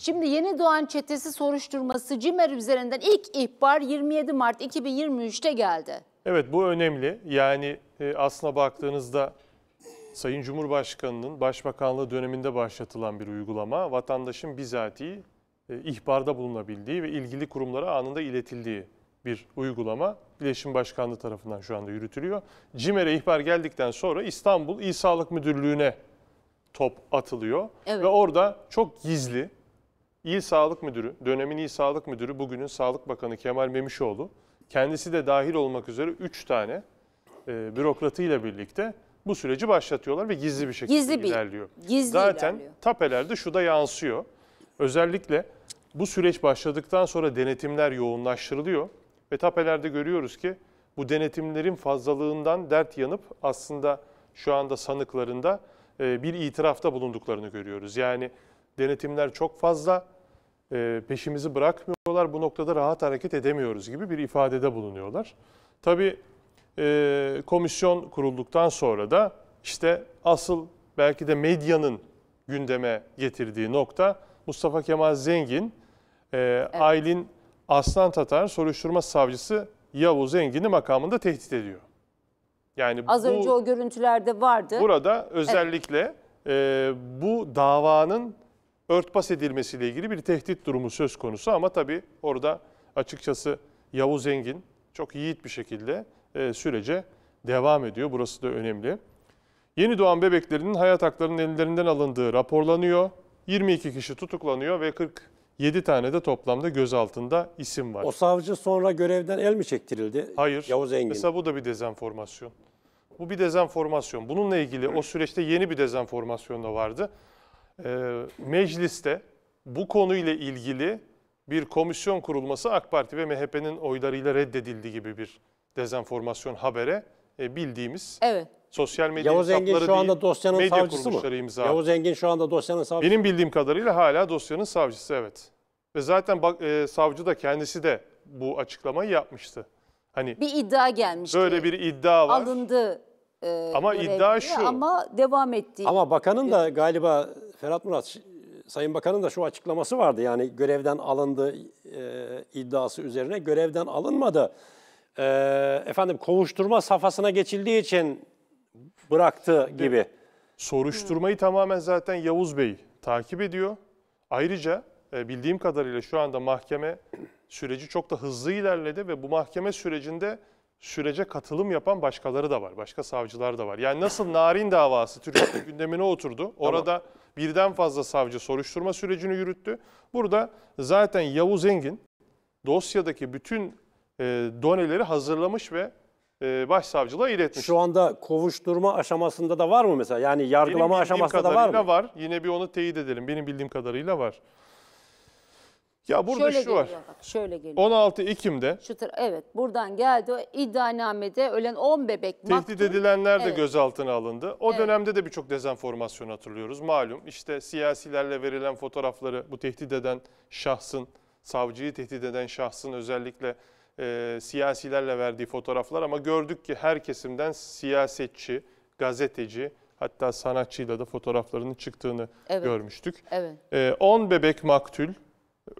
Şimdi yeni doğan çetesi soruşturması CİMER üzerinden ilk ihbar 27 Mart 2023'te geldi. Evet bu önemli. Yani e, aslına baktığınızda Sayın Cumhurbaşkanı'nın başbakanlığı döneminde başlatılan bir uygulama vatandaşın bizatihi e, ihbarda bulunabildiği ve ilgili kurumlara anında iletildiği bir uygulama. İletişim Başkanlığı tarafından şu anda yürütülüyor. CİMER'e ihbar geldikten sonra İstanbul İl Sağlık Müdürlüğü'ne top atılıyor. Evet. Ve orada çok gizli İl Sağlık Müdürü, dönemin İl Sağlık Müdürü bugünün Sağlık Bakanı Kemal Memişoğlu, kendisi de dahil olmak üzere 3 tane e, bürokratıyla birlikte bu süreci başlatıyorlar ve gizli bir şekilde gizli bir, ilerliyor. Gizli Zaten ilerliyor. tapelerde şu da yansıyor. Özellikle bu süreç başladıktan sonra denetimler yoğunlaştırılıyor ve tapelerde görüyoruz ki bu denetimlerin fazlalığından dert yanıp aslında şu anda sanıklarında e, bir itirafta bulunduklarını görüyoruz. Yani denetimler çok fazla e, peşimizi bırakmıyorlar, bu noktada rahat hareket edemiyoruz gibi bir ifadede bulunuyorlar. Tabii e, komisyon kurulduktan sonra da işte asıl belki de medyanın gündeme getirdiği nokta Mustafa Kemal Zengin, e, evet. Aylin Aslan Tatar soruşturma savcısı Yavuz Engin'i makamında tehdit ediyor. Yani Az bu, önce o görüntülerde vardı. Burada özellikle evet. e, bu davanın örtbas edilmesiyle ilgili bir tehdit durumu söz konusu ama tabii orada açıkçası Yavuz Engin çok yiğit bir şekilde e, sürece devam ediyor. Burası da önemli. Yeni doğan bebeklerinin hayat haklarının ellerinden alındığı raporlanıyor. 22 kişi tutuklanıyor ve 47 tane de toplamda gözaltında isim var. O savcı sonra görevden el mi çektirildi? Hayır. Yavuz Engin. Mesela bu da bir dezenformasyon. Bu bir dezenformasyon. Bununla ilgili o süreçte yeni bir dezenformasyon da vardı e, mecliste bu konuyla ilgili bir komisyon kurulması AK Parti ve MHP'nin oylarıyla reddedildi gibi bir dezenformasyon habere e, bildiğimiz evet. sosyal medya Yavuz Engin şu anda dosyanın medya savcısı mı? Imza. Yavuz Engin şu anda dosyanın savcısı. Benim bildiğim kadarıyla hala dosyanın savcısı evet. Ve zaten bak, e, savcı da kendisi de bu açıklamayı yapmıştı. Hani bir iddia gelmiş. Böyle bir iddia var. Alındı. E, ama iddia şu. Ama devam etti. Ama bakanın da galiba Ferhat Murat, Sayın Bakan'ın da şu açıklaması vardı. Yani görevden alındı e, iddiası üzerine görevden alınmadı. E, efendim kovuşturma safhasına geçildiği için bıraktı gibi. Soruşturmayı hmm. tamamen zaten Yavuz Bey takip ediyor. Ayrıca e, bildiğim kadarıyla şu anda mahkeme süreci çok da hızlı ilerledi ve bu mahkeme sürecinde sürece katılım yapan başkaları da var. Başka savcılar da var. Yani nasıl Narin davası Türkiye gündemine oturdu. Orada tamam birden fazla savcı soruşturma sürecini yürüttü. Burada zaten Yavuz Engin dosyadaki bütün e, doneleri hazırlamış ve e, başsavcılığa iletmiş. Şu anda kovuşturma aşamasında da var mı mesela? Yani yargılama aşamasında da var mı? var. Yine bir onu teyit edelim. Benim bildiğim kadarıyla var. Ya burada şöyle şu geliyor, var. Bak, şöyle geliyor. 16 Ekim'de. Şu evet buradan geldi. O iddianamede ölen 10 bebek. Tehdit maktul. edilenler de evet. gözaltına alındı. O evet. dönemde de birçok dezenformasyon hatırlıyoruz. Malum işte siyasilerle verilen fotoğrafları bu tehdit eden şahsın, savcıyı tehdit eden şahsın özellikle e, siyasilerle verdiği fotoğraflar. Ama gördük ki her kesimden siyasetçi, gazeteci, hatta sanatçıyla da fotoğraflarının çıktığını evet. görmüştük. Evet. E, 10 bebek maktul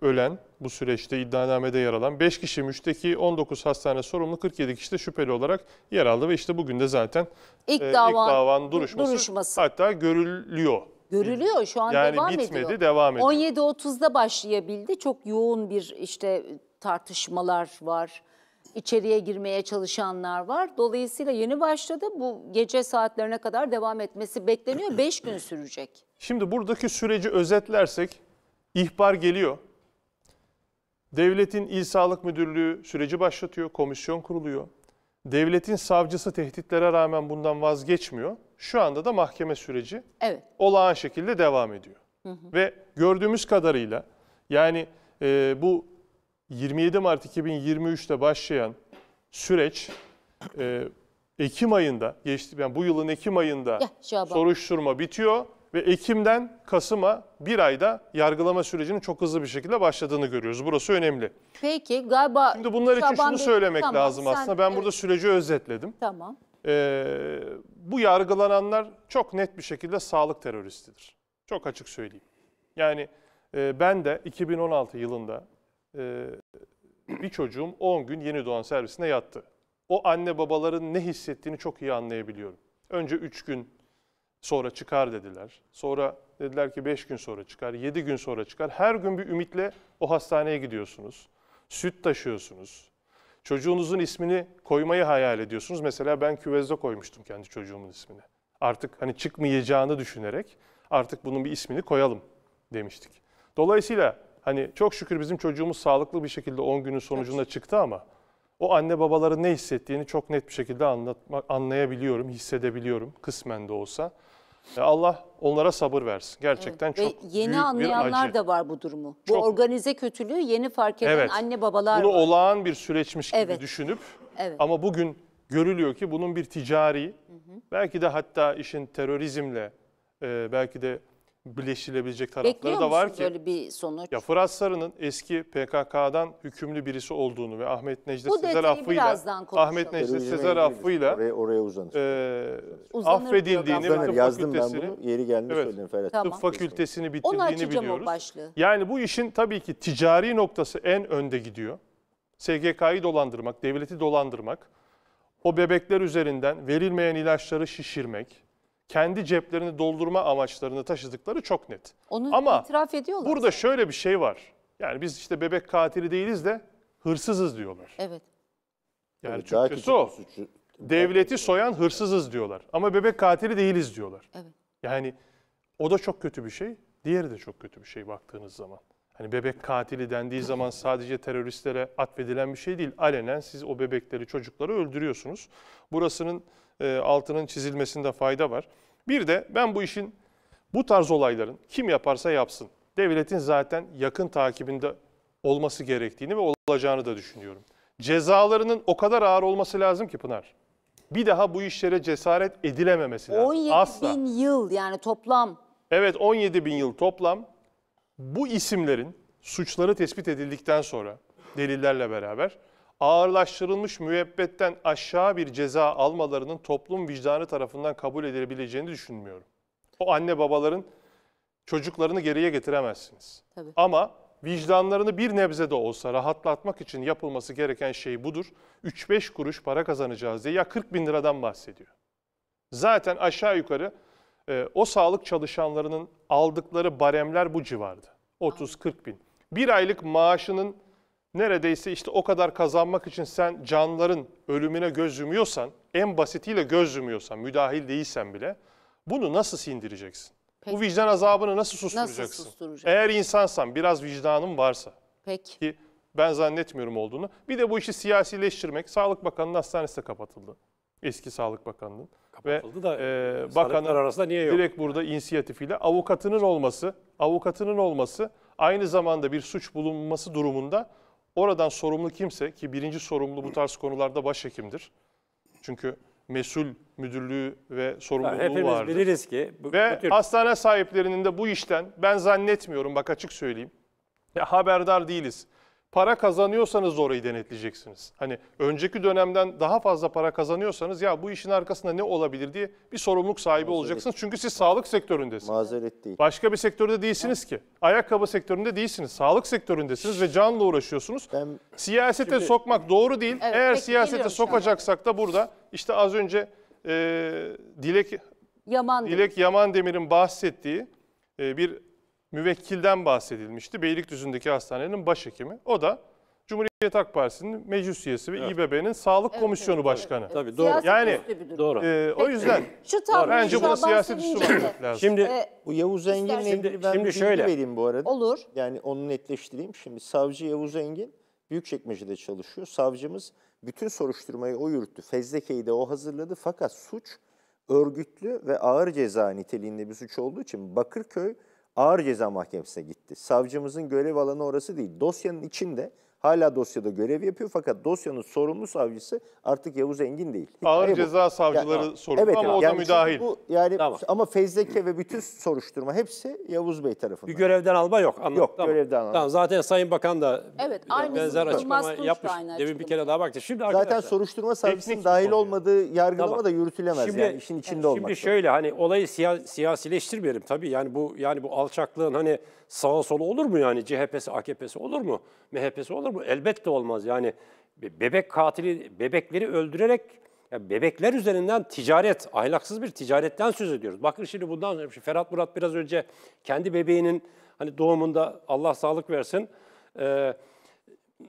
ölen bu süreçte iddianamede yer alan 5 kişi müşteki 19 hastane sorumlu 47 kişi de şüpheli olarak yer aldı ve işte bugün de zaten ilk, e, davan, ilk davanın duruşması, duruşması hatta görülüyor. Görülüyor şu an yani devam bitmedi, ediyor. Yani bitmedi devam ediyor. 17.30'da başlayabildi çok yoğun bir işte tartışmalar var içeriye girmeye çalışanlar var. Dolayısıyla yeni başladı. Bu gece saatlerine kadar devam etmesi bekleniyor. 5 gün sürecek. Şimdi buradaki süreci özetlersek ihbar geliyor. Devletin İl Sağlık Müdürlüğü süreci başlatıyor, komisyon kuruluyor. Devletin savcısı tehditlere rağmen bundan vazgeçmiyor. Şu anda da mahkeme süreci evet. olağan şekilde devam ediyor. Hı hı. Ve gördüğümüz kadarıyla yani e, bu 27 Mart 2023'te başlayan süreç e, Ekim ayında geçti yani bu yılın Ekim ayında ya, soruşturma bitiyor ve Ekim'den Kasım'a bir ayda yargılama sürecinin çok hızlı bir şekilde başladığını görüyoruz. Burası önemli. Peki galiba... Şimdi bunlar için şunu söylemek tamam, lazım sen, aslında. Ben evet. burada süreci özetledim. Tamam. Ee, bu yargılananlar çok net bir şekilde sağlık teröristidir. Çok açık söyleyeyim. Yani e, ben de 2016 yılında e, bir çocuğum 10 gün yeni doğan servisine yattı. O anne babaların ne hissettiğini çok iyi anlayabiliyorum. Önce 3 gün sonra çıkar dediler. Sonra dediler ki 5 gün sonra çıkar, 7 gün sonra çıkar. Her gün bir ümitle o hastaneye gidiyorsunuz. Süt taşıyorsunuz. Çocuğunuzun ismini koymayı hayal ediyorsunuz. Mesela ben küvezde koymuştum kendi çocuğumun ismini. Artık hani çıkmayacağını düşünerek artık bunun bir ismini koyalım demiştik. Dolayısıyla hani çok şükür bizim çocuğumuz sağlıklı bir şekilde 10 günün sonucunda evet. çıktı ama o anne babaların ne hissettiğini çok net bir şekilde anlatma, anlayabiliyorum, hissedebiliyorum kısmen de olsa. E, Allah onlara sabır versin. Gerçekten evet. çok Ve yeni büyük anlayanlar bir acı. da var bu durumu. Çok. Bu organize kötülüğü yeni fark eden evet. anne babalar Bunu var. olağan bir süreçmiş gibi evet. düşünüp evet. ama bugün görülüyor ki bunun bir ticari, hı hı. belki de hatta işin terörizmle, e, belki de birleştirilebilecek tarafları Bekliyor da var ki. böyle bir sonuç? Ya Fırat Sarı'nın eski PKK'dan hükümlü birisi olduğunu ve Ahmet Necdet Bu Sezer detayı affıyla Ahmet Necdet Sezer ilgili affıyla oraya, oraya uzanır. e, Uzanır affedildiğini ve yazdım ben bunu. Yeri gelmiş Evet. söyledim Ferhat. Tamam. tıp fakültesini bitirdiğini biliyoruz. Yani bu işin tabii ki ticari noktası en önde gidiyor. SGK'yı dolandırmak, devleti dolandırmak, o bebekler üzerinden verilmeyen ilaçları şişirmek, kendi ceplerini doldurma amaçlarını taşıdıkları çok net. Onu Ama itiraf ediyorlar. Burada şöyle bir şey var. Yani biz işte bebek katili değiliz de hırsızız diyorlar. Evet. Yani evet, Türkçesi o. Suçu. Devleti soyan hırsızız diyorlar. Ama bebek katili değiliz diyorlar. Evet. Yani o da çok kötü bir şey. Diğeri de çok kötü bir şey baktığınız zaman. Hani bebek katili dendiği zaman sadece teröristlere atfedilen bir şey değil. Alenen siz o bebekleri, çocukları öldürüyorsunuz. Burasının e, altının çizilmesinde fayda var. Bir de ben bu işin bu tarz olayların kim yaparsa yapsın devletin zaten yakın takibinde olması gerektiğini ve olacağını da düşünüyorum. Cezalarının o kadar ağır olması lazım ki Pınar. Bir daha bu işlere cesaret edilememesi lazım. 17 Asla. bin yıl yani toplam. Evet 17 bin yıl toplam. Bu isimlerin suçları tespit edildikten sonra delillerle beraber ağırlaştırılmış müebbetten aşağı bir ceza almalarının toplum vicdanı tarafından kabul edilebileceğini düşünmüyorum. O anne babaların çocuklarını geriye getiremezsiniz. Tabii. Ama vicdanlarını bir nebze de olsa rahatlatmak için yapılması gereken şey budur. 3-5 kuruş para kazanacağız diye ya 40 bin liradan bahsediyor. Zaten aşağı yukarı e, o sağlık çalışanlarının aldıkları baremler bu civarda. 30-40 bin. Bir aylık maaşının neredeyse işte o kadar kazanmak için sen canların ölümüne göz yumuyorsan, en basitiyle göz yumuyorsan, müdahil değilsen bile bunu nasıl sindireceksin? Peki. Bu vicdan azabını nasıl susturacaksın? Nasıl susturacaksın? Eğer insansan, biraz vicdanın varsa. Peki. Ki ben zannetmiyorum olduğunu. Bir de bu işi siyasileştirmek. Sağlık Bakanı'nın hastanesi de kapatıldı. Eski Sağlık Bakanı'nın. Kapatıldı Ve, da e, bakanın arasında niye yok? Direkt burada inisiyatifiyle avukatının olması, avukatının olması aynı zamanda bir suç bulunması durumunda Oradan sorumlu kimse ki birinci sorumlu bu tarz konularda başhekimdir. Çünkü mesul müdürlüğü ve sorumluluğu vardır hepimiz vardı. biliriz ki. Bu, ve bu tür... hastane sahiplerinin de bu işten ben zannetmiyorum bak açık söyleyeyim. Ya haberdar değiliz para kazanıyorsanız orayı denetleyeceksiniz. Hani önceki dönemden daha fazla para kazanıyorsanız ya bu işin arkasında ne olabilir diye bir sorumluluk sahibi Mazeret. olacaksınız. Çünkü siz sağlık sektöründesiniz. Mazeret değil. Başka bir sektörde değilsiniz ki. Ayakkabı sektöründe değilsiniz. Sağlık sektöründesiniz ve canla uğraşıyorsunuz. Ben, Siyasete şimdi, sokmak doğru değil. Evet, Eğer siyasete sokacaksak da burada işte az önce e, Dilek Yaman Dilek Yaman Demir'in bahsettiği e, bir müvekkilden bahsedilmişti. Beylikdüzü'ndeki hastanenin başhekimi. O da Cumhuriyet Halk Partisi'nin meclis üyesi ve evet. İBB'nin Sağlık evet, Komisyonu evet, Başkanı. Evet, tabii doğru. yani doğru. E, o yüzden şu tabloyu bence buna siyaset üstü lazım. Şimdi e, bu Yavuz Engin'le ilgili ben şimdi şöyle vereyim bu arada. Olur. Yani onu netleştireyim. Şimdi savcı Yavuz Engin Büyükçekmece'de çalışıyor. Savcımız bütün soruşturmayı o yürüttü. Fezleke'yi de o hazırladı. Fakat suç örgütlü ve ağır ceza niteliğinde bir suç olduğu için Bakırköy Ağır Ceza Mahkemesi'ne gitti. Savcımızın görev alanı orası değil. Dosyanın içinde Hala dosyada görev yapıyor fakat dosyanın sorumlu savcısı artık Yavuz Engin değil. Ağır Hayır, ceza bu. savcıları yani, sorumlu evet, ama yani. o da müdahil. Bu, yani tamam. ama fezleke ve bütün soruşturma hepsi Yavuz Bey tarafından. Bir görevden alma yok. Anladım. Yok tamam. görevden alma. Tamam, zaten Sayın Bakan da evet, aynı benzer açıklama yapmış. Demin bir kere daha baktı. Şimdi zaten soruşturma savcısının dahil olmadığı yargılama tamam. da yürütülemez. Şimdi, yani işin içinde yani, olmak. Şimdi şöyle hani olayı siya, siyasileştirmeyelim tabii. Yani bu yani bu alçaklığın hani sağa sol olur mu yani? CHP'si, AKP'si olur mu? MHP'si olur mu? Elbette olmaz. Yani bebek katili, bebekleri öldürerek yani bebekler üzerinden ticaret, ahlaksız bir ticaretten söz ediyoruz. Bakın şimdi bundan sonra Ferhat Murat biraz önce kendi bebeğinin hani doğumunda Allah sağlık versin. E,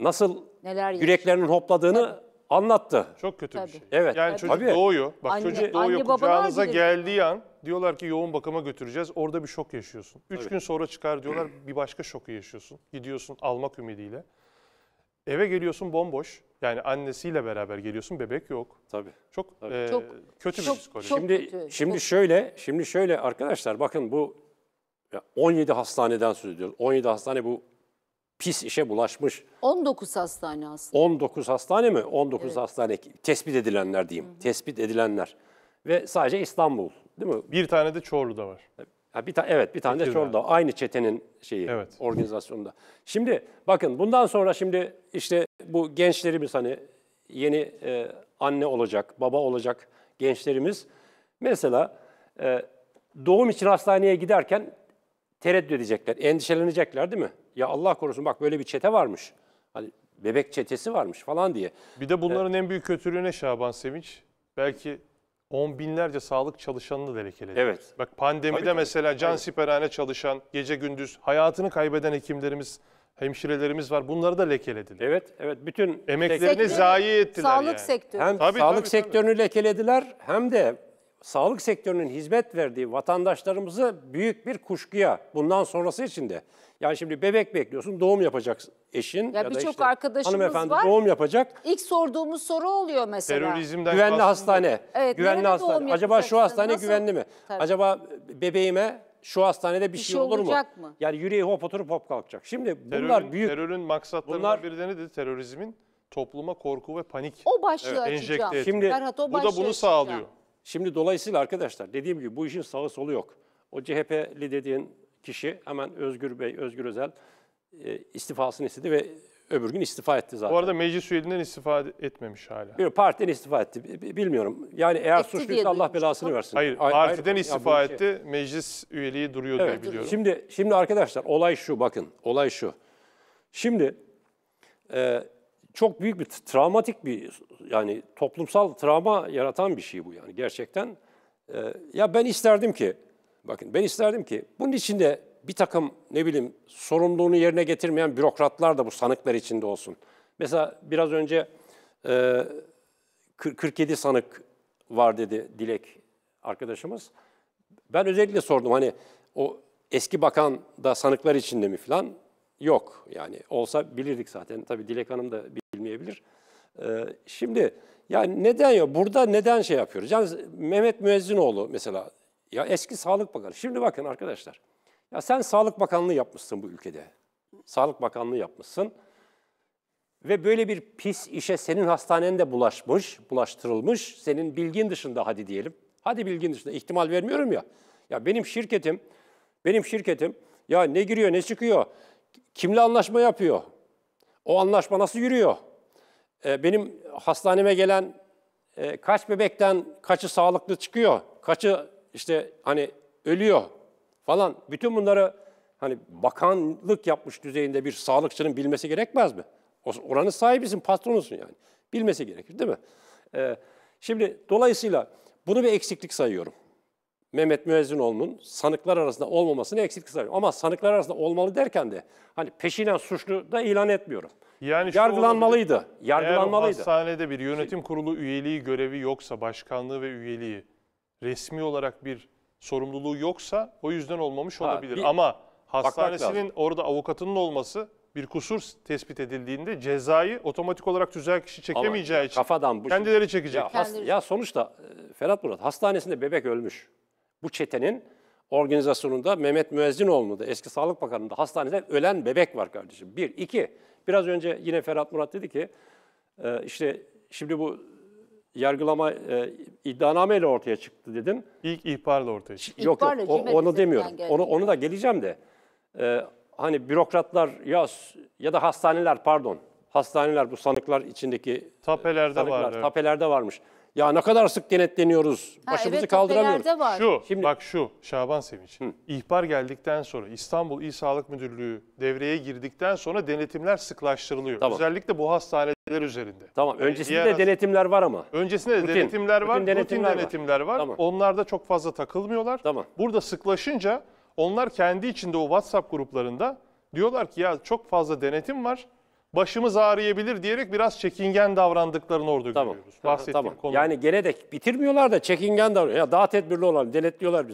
nasıl Neler yüreklerinin hopladığını anlattı. Çok kötü Tabii. bir şey. Evet. Yani Tabii. çocuk Tabii. doğuyor. Bak Anne- çocuk doğuyor anne babalar kucağınıza geldiği an diyorlar ki yoğun bakıma götüreceğiz. Orada bir şok yaşıyorsun. Üç gün sonra çıkar diyorlar bir başka şoku yaşıyorsun. Gidiyorsun almak ümidiyle. Eve geliyorsun bomboş. Yani annesiyle beraber geliyorsun bebek yok. Tabii. Çok, e, Çok- kötü bir çok- psikoloji. Şimdi şimdi şöyle, şimdi şöyle arkadaşlar bakın bu 17 hastaneden söz ediyoruz. 17 hastane bu pis işe bulaşmış. 19 hastane aslında. 19 hastane mi? 19 evet. hastane tespit edilenler diyeyim. Hı hı. Tespit edilenler. Ve sadece İstanbul değil mi? Bir tane de Çorlu'da var. Ha, bir ta evet bir tane Peki de Çorlu'da. Yani. Aynı çetenin şeyi evet. organizasyonunda. Şimdi bakın bundan sonra şimdi işte bu gençlerimiz hani yeni e, anne olacak, baba olacak gençlerimiz mesela e, doğum için hastaneye giderken tereddüt edecekler, endişelenecekler değil mi? Ya Allah korusun bak böyle bir çete varmış. Hani bebek çetesi varmış falan diye. Bir de bunların evet. en büyük kötülüğü ne Şaban Sevinç? Belki on binlerce sağlık çalışanını da lekeledi. Evet. Bak pandemide tabii, tabii. mesela can tabii. siperhane çalışan, gece gündüz hayatını kaybeden hekimlerimiz, hemşirelerimiz var. Bunları da lekelediler. Evet, evet. Bütün emeklerini sektörü, zayi ettiler. Sağlık yani. sektörü. Hem tabii, sağlık tabii, sektörünü tabii. lekelediler hem de sağlık sektörünün hizmet verdiği vatandaşlarımızı büyük bir kuşkuya bundan sonrası için de. Yani şimdi bebek bekliyorsun, doğum yapacak eşin ya, ya da işte arkadaşımız hanımefendi var. doğum yapacak. İlk sorduğumuz soru oluyor mesela. Terörizmden güvenli aslında. hastane. Evet, güvenli hastane. Acaba şu hastane Nasıl? güvenli mi? Tabii. Acaba bebeğime şu hastanede bir, bir şey, şey olur mu? mu? Yani yüreği hop oturup hop kalkacak. Şimdi Terörün, bunlar büyük. Terörün maksatlarından bunlar, birden de terörizmin topluma korku ve panik. O başlığı evet, açacağım. Şimdi, Ferhat o Bu da bunu açacağım. sağlıyor. Şimdi dolayısıyla arkadaşlar dediğim gibi bu işin sağı solu yok. O CHP'li dediğin kişi hemen Özgür Bey, Özgür Özel e, istifasını istedi ve öbür gün istifa etti zaten. Bu arada meclis üyeliğinden istifa etmemiş hala. Bir partiden istifa etti. Bilmiyorum. Yani eğer etti suçluysa Allah belasını versin. Hayır, partiden partiden istifa şey- etti. Şey. Meclis üyeliği duruyor evet, diye biliyorum. Şimdi şimdi arkadaşlar olay şu bakın. Olay şu. Şimdi e, çok büyük bir travmatik bir yani toplumsal travma yaratan bir şey bu yani gerçekten. E, ya ben isterdim ki bakın ben isterdim ki bunun içinde bir takım ne bileyim sorumluluğunu yerine getirmeyen bürokratlar da bu sanıklar içinde olsun. Mesela biraz önce e, 47 sanık var dedi Dilek arkadaşımız. Ben özellikle sordum hani o eski bakan da sanıklar içinde mi falan? yok. Yani olsa bilirdik zaten. Tabii Dilek Hanım da bilmeyebilir. Ee, şimdi yani neden ya burada neden şey yapıyoruz? Yani Mehmet Müezzinoğlu mesela ya eski Sağlık Bakanı. Şimdi bakın arkadaşlar. Ya sen Sağlık Bakanlığı yapmışsın bu ülkede. Sağlık Bakanlığı yapmışsın. Ve böyle bir pis işe senin hastanen de bulaşmış, bulaştırılmış. Senin bilgin dışında hadi diyelim. Hadi bilgin dışında ihtimal vermiyorum ya. Ya benim şirketim, benim şirketim ya ne giriyor ne çıkıyor. Kimle anlaşma yapıyor? O anlaşma nasıl yürüyor? E, benim hastaneme gelen e, kaç bebekten kaçı sağlıklı çıkıyor? Kaçı işte hani ölüyor falan. Bütün bunları hani bakanlık yapmış düzeyinde bir sağlıkçının bilmesi gerekmez mi? Oranın sahibisin, patronusun yani. Bilmesi gerekir değil mi? E, şimdi dolayısıyla bunu bir eksiklik sayıyorum. Mehmet Müezzinoğlu'nun sanıklar arasında olmamasını eksik kısarıyorum. Ama sanıklar arasında olmalı derken de hani peşinen suçlu da ilan etmiyorum. Yani yargılanmalıydı. Yargılanmalıydı. Eğer hastanede bir yönetim şey- kurulu üyeliği görevi yoksa, başkanlığı ve üyeliği resmi olarak bir sorumluluğu yoksa o yüzden olmamış ha, olabilir. Bir, Ama hastanesinin orada avukatının olması bir kusur tespit edildiğinde cezayı otomatik olarak tüzel kişi çekemeyeceği Ama için kafadan bu kendileri çekecek. Ya, has, ya sonuçta e, Ferhat Murat hastanesinde bebek ölmüş. Bu çetenin organizasyonunda Mehmet Müezzinoğlu'nu da eski Sağlık Bakanı'nda hastanede ölen bebek var kardeşim. Bir, iki. Biraz önce yine Ferhat Murat dedi ki e, işte şimdi bu yargılama e, iddianameyle ortaya çıktı dedim. İlk ihbarla ortaya çıktı. Yok yok o, onu demiyorum. Onu, onu da geleceğim de. Ee, hani bürokratlar ya ya da hastaneler pardon. Hastaneler bu sanıklar içindeki e, tapelerde sanıklar, var. Tapelerde varmış. Ya ne kadar sık denetleniyoruz. Ha, Başımızı evet, kaldıramıyoruz. Var. Şu Şimdi, bak şu Şaban Sevinç. Hı. İhbar geldikten sonra İstanbul İl Sağlık Müdürlüğü devreye girdikten sonra denetimler sıklaştırılıyor. Tamam. Özellikle bu hastaneler üzerinde. Tamam. Ee, öncesinde yani de denetimler var ama. Öncesinde de rutin, denetimler var. Rutin denetimler, rutin denetimler var. var. Tamam. da çok fazla takılmıyorlar. Tamam. Burada sıklaşınca onlar kendi içinde o WhatsApp gruplarında diyorlar ki ya çok fazla denetim var başımız ağrıyabilir diyerek biraz çekingen davrandıklarını orada tamam, görüyoruz. Bahsettiğim tamam. konu. Yani gelerek bitirmiyorlar da çekingen davranıyor. Ya daha tedbirli olan deletliyorlar bizi.